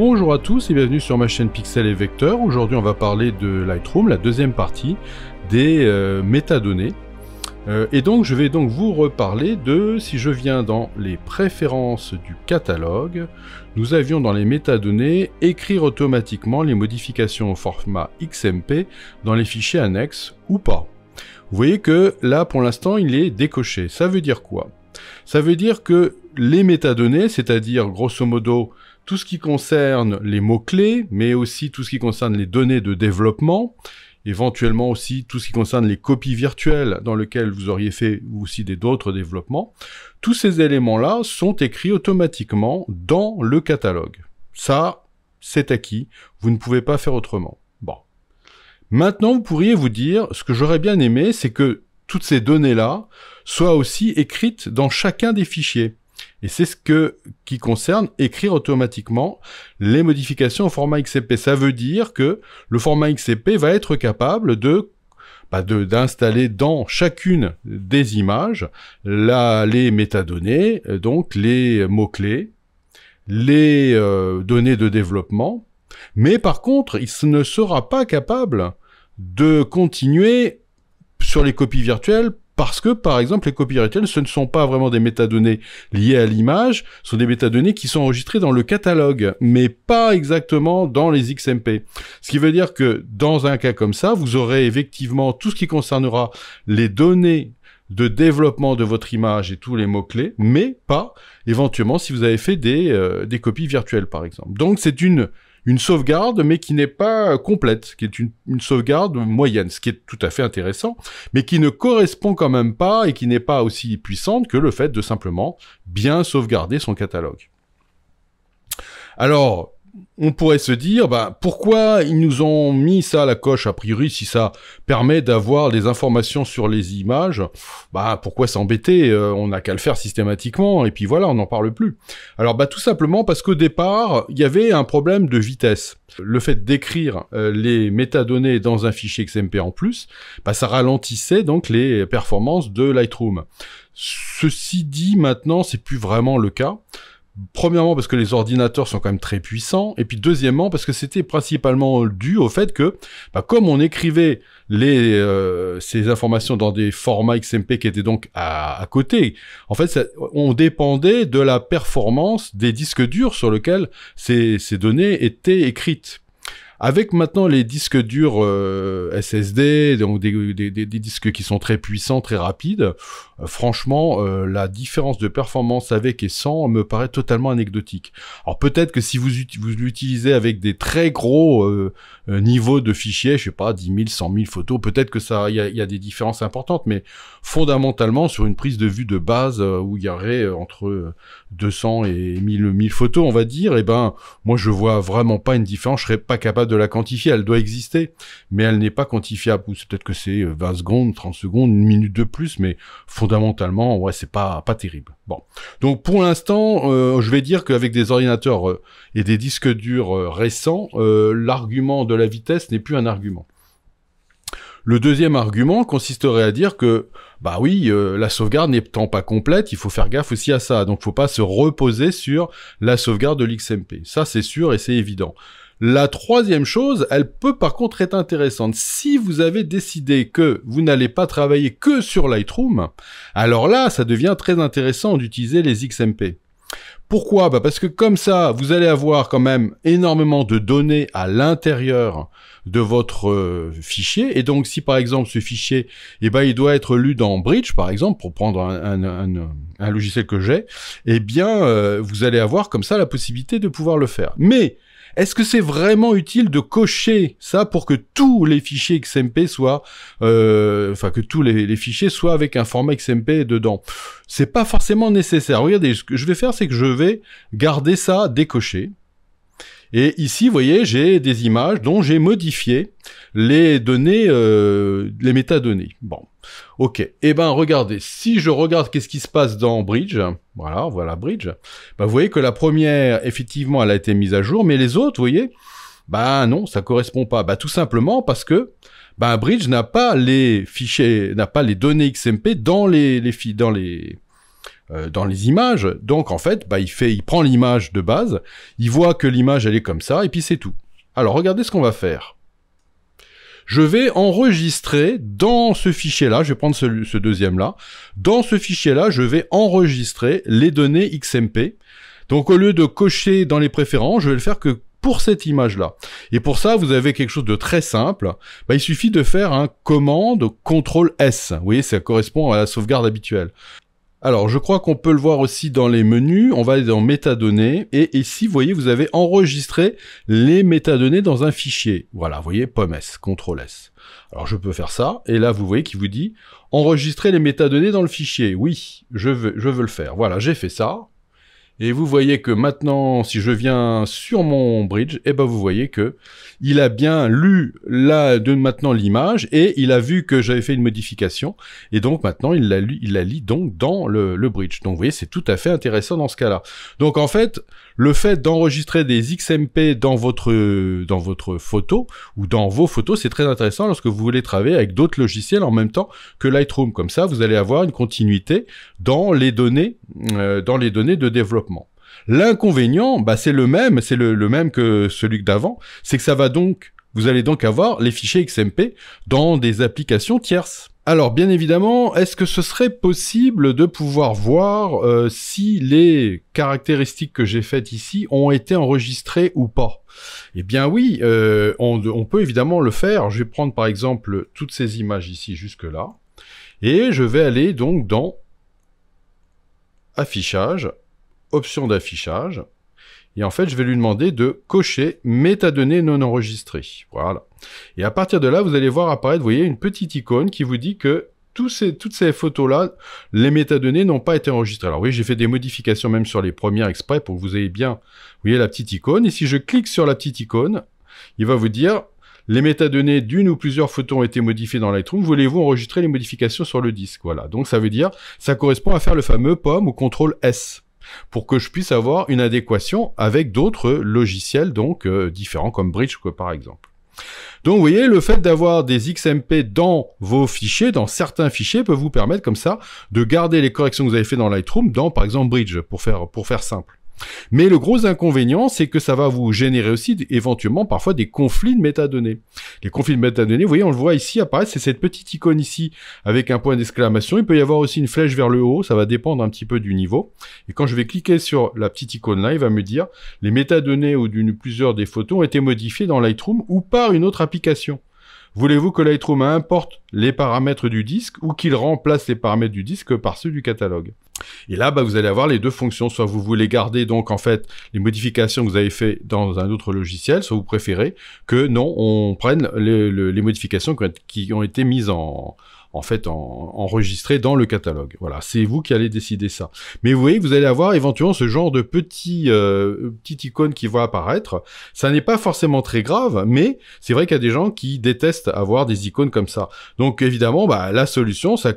Bonjour à tous et bienvenue sur ma chaîne Pixel et Vecteur. Aujourd'hui on va parler de Lightroom, la deuxième partie des euh, métadonnées. Euh, et donc je vais donc vous reparler de, si je viens dans les préférences du catalogue, nous avions dans les métadonnées écrire automatiquement les modifications au format XMP dans les fichiers annexes ou pas. Vous voyez que là pour l'instant il est décoché. Ça veut dire quoi Ça veut dire que les métadonnées, c'est-à-dire grosso modo tout ce qui concerne les mots-clés, mais aussi tout ce qui concerne les données de développement, éventuellement aussi tout ce qui concerne les copies virtuelles dans lesquelles vous auriez fait aussi d'autres développements, tous ces éléments-là sont écrits automatiquement dans le catalogue. Ça, c'est acquis, vous ne pouvez pas faire autrement. Bon. Maintenant, vous pourriez vous dire, ce que j'aurais bien aimé, c'est que toutes ces données-là soient aussi écrites dans chacun des fichiers. Et c'est ce que, qui concerne écrire automatiquement les modifications au format XCP. Ça veut dire que le format XCP va être capable bah, de d'installer dans chacune des images la, les métadonnées, donc les mots-clés, les euh, données de développement, mais par contre, il ne sera pas capable de continuer sur les copies virtuelles parce que, par exemple, les copies virtuelles, ce ne sont pas vraiment des métadonnées liées à l'image, ce sont des métadonnées qui sont enregistrées dans le catalogue, mais pas exactement dans les XMP. Ce qui veut dire que, dans un cas comme ça, vous aurez effectivement tout ce qui concernera les données de développement de votre image et tous les mots-clés, mais pas éventuellement si vous avez fait des, euh, des copies virtuelles, par exemple. Donc c'est une une sauvegarde, mais qui n'est pas complète, qui est une, sauvegarde moyenne, ce qui est tout à fait intéressant, mais qui ne correspond quand même pas et qui n'est pas aussi puissante que le fait de simplement bien sauvegarder son catalogue. Alors, on pourrait se dire, bah, pourquoi ils nous ont mis ça à la coche, a priori, si ça permet d'avoir des informations sur les images, bah, pourquoi s'embêter, euh, on n'a qu'à le faire systématiquement, et puis voilà, on n'en parle plus. Alors, bah, tout simplement parce qu'au départ, il y avait un problème de vitesse. Le fait d'écrire euh, les métadonnées dans un fichier XMP en plus, bah, ça ralentissait donc les performances de Lightroom. Ceci dit, maintenant, c'est plus vraiment le cas. Premièrement parce que les ordinateurs sont quand même très puissants, et puis deuxièmement parce que c'était principalement dû au fait que, bah, comme on écrivait les, euh, ces informations dans des formats XMP qui étaient donc à, côté, en fait, on dépendait de la performance des disques durs sur lesquels ces, ces données étaient écrites. Avec maintenant les disques durs euh, SSD, donc des, disques qui sont très puissants, très rapides, euh, franchement, euh, la différence de performance avec et sans me paraît totalement anecdotique. Alors peut-être que si vous, vous l'utilisez avec des très gros niveaux de fichiers, je sais pas, 10 000, 100 000 photos, peut-être que ça, il y a, des différences importantes, mais fondamentalement, sur une prise de vue de base où il y aurait entre 200 et 1000, 1000 photos, on va dire, et eh ben, moi je vois vraiment pas une différence, je serais pas capable de la quantifier, elle doit exister, mais elle n'est pas quantifiable. Peut-être que c'est 20 euh, secondes, 30 secondes, une minute de plus, mais fondamentalement, ouais, c'est pas, pas terrible. Bon. Donc, pour l'instant, euh, je vais dire qu'avec des ordinateurs euh, et des disques durs récents, l'argument de la vitesse n'est plus un argument. Le deuxième argument consisterait à dire que, bah oui, la sauvegarde n'étant pas complète, il faut faire gaffe aussi à ça. Donc, faut pas se reposer sur la sauvegarde de l'XMP. Ça, c'est sûr et c'est évident. La troisième chose, elle peut par contre être intéressante. Si vous avez décidé que vous n'allez pas travailler que sur Lightroom, alors là, ça devient très intéressant d'utiliser les XMP. Pourquoi bah Parce que comme ça, vous allez avoir quand même énormément de données à l'intérieur de votre euh, fichier. Et donc, si par exemple ce fichier, eh ben, il doit être lu dans Bridge, par exemple, pour prendre un, logiciel que j'ai, eh bien, euh, vous allez avoir comme ça la possibilité de pouvoir le faire. Mais est-ce que c'est vraiment utile de cocher ça pour que tous les fichiers XMP soient, euh, enfin que tous les, fichiers soient avec un format XMP dedans C'est pas forcément nécessaire. Regardez, ce que je vais faire, c'est que je vais garder ça décoché. Et ici, vous voyez, j'ai des images dont j'ai modifié les données, euh, les métadonnées. Bon. Ok, et eh ben regardez, si je regarde qu'est-ce qui se passe dans Bridge, voilà, voilà Bridge, bah, vous voyez que la première, effectivement, elle a été mise à jour, mais les autres, vous voyez, bah non, ça correspond pas. Bah tout simplement parce que bah, Bridge n'a pas les fichiers, n'a pas les données XMP dans les, dans les euh, dans les images. Donc en fait, bah il fait, il prend l'image de base, il voit que l'image elle est comme ça et puis c'est tout. Alors regardez ce qu'on va faire je vais enregistrer dans ce fichier-là, je vais prendre ce, deuxième-là, dans ce fichier-là, je vais enregistrer les données XMP. Donc au lieu de cocher dans les préférences, je vais le faire que pour cette image-là. Et pour ça, vous avez quelque chose de très simple. Bah, il suffit de faire un commande CTRL S. Vous voyez, ça correspond à la sauvegarde habituelle. Alors, je crois qu'on peut le voir aussi dans les menus. On va aller dans métadonnées. Et ici, vous voyez, vous avez enregistré les métadonnées dans un fichier. Voilà, vous voyez, S »,« CTRL S. Alors, je peux faire ça. Et là, vous voyez qu'il vous dit enregistrer les métadonnées dans le fichier. Oui, je veux, je veux le faire. Voilà, j'ai fait ça. Et vous voyez que maintenant, si je viens sur mon bridge, eh ben vous voyez que il a bien lu là de maintenant l'image et il a vu que j'avais fait une modification et donc maintenant il la, il la lit donc dans le, bridge. Donc vous voyez, c'est tout à fait intéressant dans ce cas-là. Donc en fait, le fait d'enregistrer des XMP dans votre dans votre photo ou dans vos photos, c'est très intéressant lorsque vous voulez travailler avec d'autres logiciels en même temps que Lightroom. Comme ça, vous allez avoir une continuité dans les données euh, dans les données de développement L'inconvénient, bah, c'est le même, c'est le, même que celui d'avant, c'est que ça va donc, vous allez donc avoir les fichiers XMP dans des applications tierces. Alors bien évidemment, est-ce que ce serait possible de pouvoir voir euh, si les caractéristiques que j'ai faites ici ont été enregistrées ou pas Eh bien oui, euh, on, peut évidemment le faire. Je vais prendre par exemple toutes ces images ici jusque-là. Et je vais aller donc dans Affichage, option d'affichage. Et en fait, je vais lui demander de cocher métadonnées non enregistrées. Voilà. Et à partir de là, vous allez voir apparaître, vous voyez, une petite icône qui vous dit que tous ces, toutes ces photos-là, les métadonnées n'ont pas été enregistrées. Alors oui, j'ai fait des modifications même sur les premières exprès pour que vous ayez bien, vous voyez, la petite icône. Et si je clique sur la petite icône, il va vous dire, les métadonnées d'une ou plusieurs photos ont été modifiées dans Lightroom. Voulez-vous enregistrer les modifications sur le disque Voilà. Donc ça veut dire, ça correspond à faire le fameux POM ou CTRL S pour que je puisse avoir une adéquation avec d'autres logiciels donc euh, différents comme Bridge par exemple. Donc vous voyez, le fait d'avoir des XMP dans vos fichiers, dans certains fichiers, peut vous permettre comme ça de garder les corrections que vous avez fait dans Lightroom dans par exemple Bridge pour faire, pour faire simple. Mais le gros inconvénient, c'est que ça va vous générer aussi éventuellement parfois des conflits de métadonnées. Les conflits de métadonnées, vous voyez, on le voit ici apparaître, c'est cette petite icône ici avec un point d'exclamation. Il peut y avoir aussi une flèche vers le haut, ça va dépendre un petit peu du niveau. Et quand je vais cliquer sur la petite icône là, il va me dire les métadonnées ou d'une plusieurs des photos ont été modifiées dans Lightroom ou par une autre application. Voulez-vous que Lightroom importe les paramètres du disque ou qu'il remplace les paramètres du disque par ceux du catalogue et là, bah, vous allez avoir les deux fonctions. Soit vous voulez garder donc en fait les modifications que vous avez fait dans un autre logiciel, soit vous préférez que non, on prenne les modifications qui ont été mises en, en fait en, dans le catalogue. Voilà, c'est vous qui allez décider ça. Mais vous voyez, vous allez avoir éventuellement ce genre de petit euh, petite icône qui va apparaître. Ça n'est pas forcément très grave, mais c'est vrai qu'il y a des gens qui détestent avoir des icônes comme ça. Donc évidemment, bah, la solution, ça,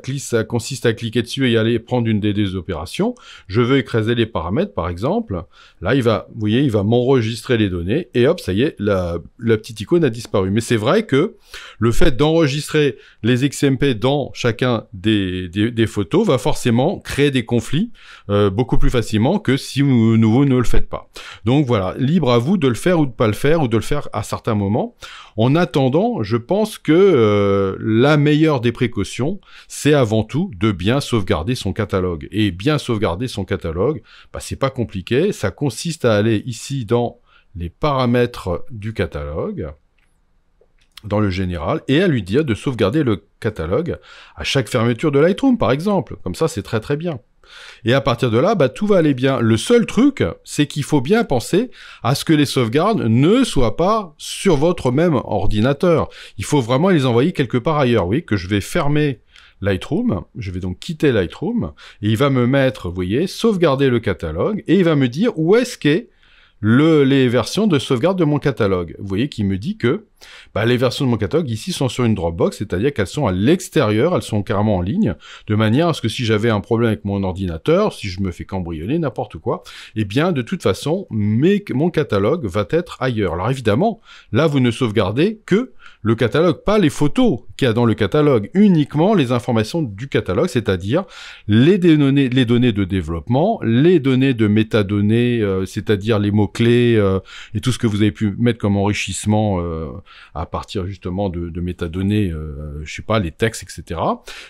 consiste à cliquer dessus et aller prendre une des deux opérations. Je veux écraser les paramètres, par exemple. Là, il va, vous voyez, il va m'enregistrer les données et hop, ça y est, la, la petite icône a disparu. Mais c'est vrai que le fait d'enregistrer les XMP dans chacun des, photos va forcément créer des conflits euh, beaucoup plus facilement que si vous, ne le faites pas. Donc voilà, libre à vous de le faire ou de ne pas le faire ou de le faire à certains moments. En attendant, je pense que euh, la meilleure des précautions, c'est avant tout de bien sauvegarder son catalogue. Et bien sauvegarder son catalogue, bah, c'est pas compliqué. Ça consiste à aller ici dans les paramètres du catalogue dans le général et à lui dire de sauvegarder le catalogue à chaque fermeture de Lightroom, par exemple. Comme ça, c'est très très bien. Et à partir de là, bah, tout va aller bien. Le seul truc, c'est qu'il faut bien penser à ce que les sauvegardes ne soient pas sur votre même ordinateur. Il faut vraiment les envoyer quelque part ailleurs. Oui, que je vais fermer Lightroom. Je vais donc quitter Lightroom. Et il va me mettre, vous voyez, sauvegarder le catalogue. Et il va me dire où est-ce qu'est le, les versions de sauvegarde de mon catalogue. Vous voyez qu'il me dit que bah, les versions de mon catalogue ici sont sur une Dropbox, c'est-à-dire qu'elles sont à l'extérieur, elles sont carrément en ligne, de manière à ce que si j'avais un problème avec mon ordinateur, si je me fais cambrioler, n'importe quoi, eh bien de toute façon, mon catalogue va être ailleurs. Alors évidemment, là vous ne sauvegardez que le catalogue, pas les photos qu'il y a dans le catalogue, uniquement les informations du catalogue, c'est-à-dire les données, les données de développement, les données de métadonnées, euh, c'est-à-dire les mots-clés euh, et tout ce que vous avez pu mettre comme enrichissement. Euh, à partir justement de, métadonnées, je euh, je sais pas, les textes, etc.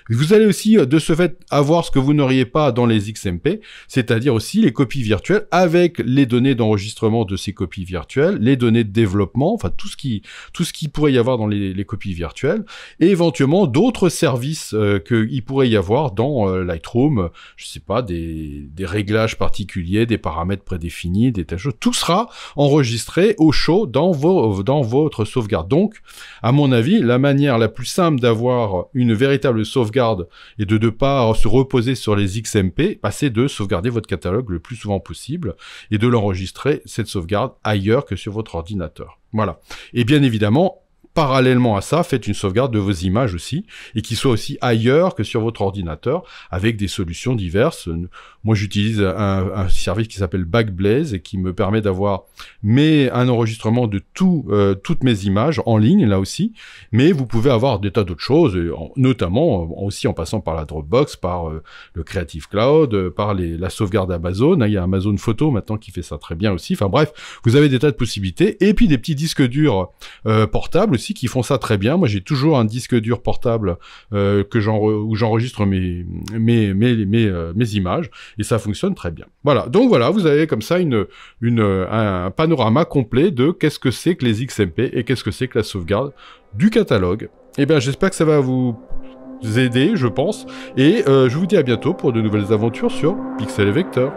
Vous allez aussi euh, de ce fait avoir ce que vous n'auriez pas dans les XMP, c'est-à-dire aussi les copies virtuelles avec les données d'enregistrement de ces copies virtuelles, les données de développement, enfin tout ce qui tout ce qui pourrait y avoir dans les, copies virtuelles, et éventuellement d'autres services euh, qu'il pourrait y avoir dans Lightroom, je sais pas, des, des réglages particuliers, des paramètres prédéfinis, des tâches choses. Tout sera enregistré au chaud dans, vos, dans votre sauvegarde donc, à mon avis, la manière la plus simple d'avoir une véritable sauvegarde et de ne pas se reposer sur les XMP, bah, c'est de sauvegarder votre catalogue le plus souvent possible et de l'enregistrer, cette sauvegarde, ailleurs que sur votre ordinateur. Voilà. Et bien évidemment, parallèlement à ça, faites une sauvegarde de vos images aussi, et qui soit aussi ailleurs que sur votre ordinateur, avec des solutions diverses. Moi, j'utilise un, service qui s'appelle Backblaze et qui me permet d'avoir mais un enregistrement de tout, euh, toutes mes images en ligne là aussi. Mais vous pouvez avoir des tas d'autres choses, notamment aussi en passant par la Dropbox, par euh, le Creative Cloud, euh, par les, la sauvegarde Amazon. Il y a Amazon Photo maintenant qui fait ça très bien aussi. Enfin bref, vous avez des tas de possibilités et puis des petits disques durs portables qui font ça très bien. Moi, j'ai toujours un disque dur portable euh, que où j'enregistre euh, mes, images et ça fonctionne très bien. Voilà. Donc voilà, vous avez comme ça un panorama complet de qu'est-ce que c'est que les XMP et qu'est-ce que c'est que la sauvegarde du catalogue. et eh bien, j'espère que ça va vous aider, je pense. Et euh, je vous dis à bientôt pour de nouvelles aventures sur Pixel et Vecteur.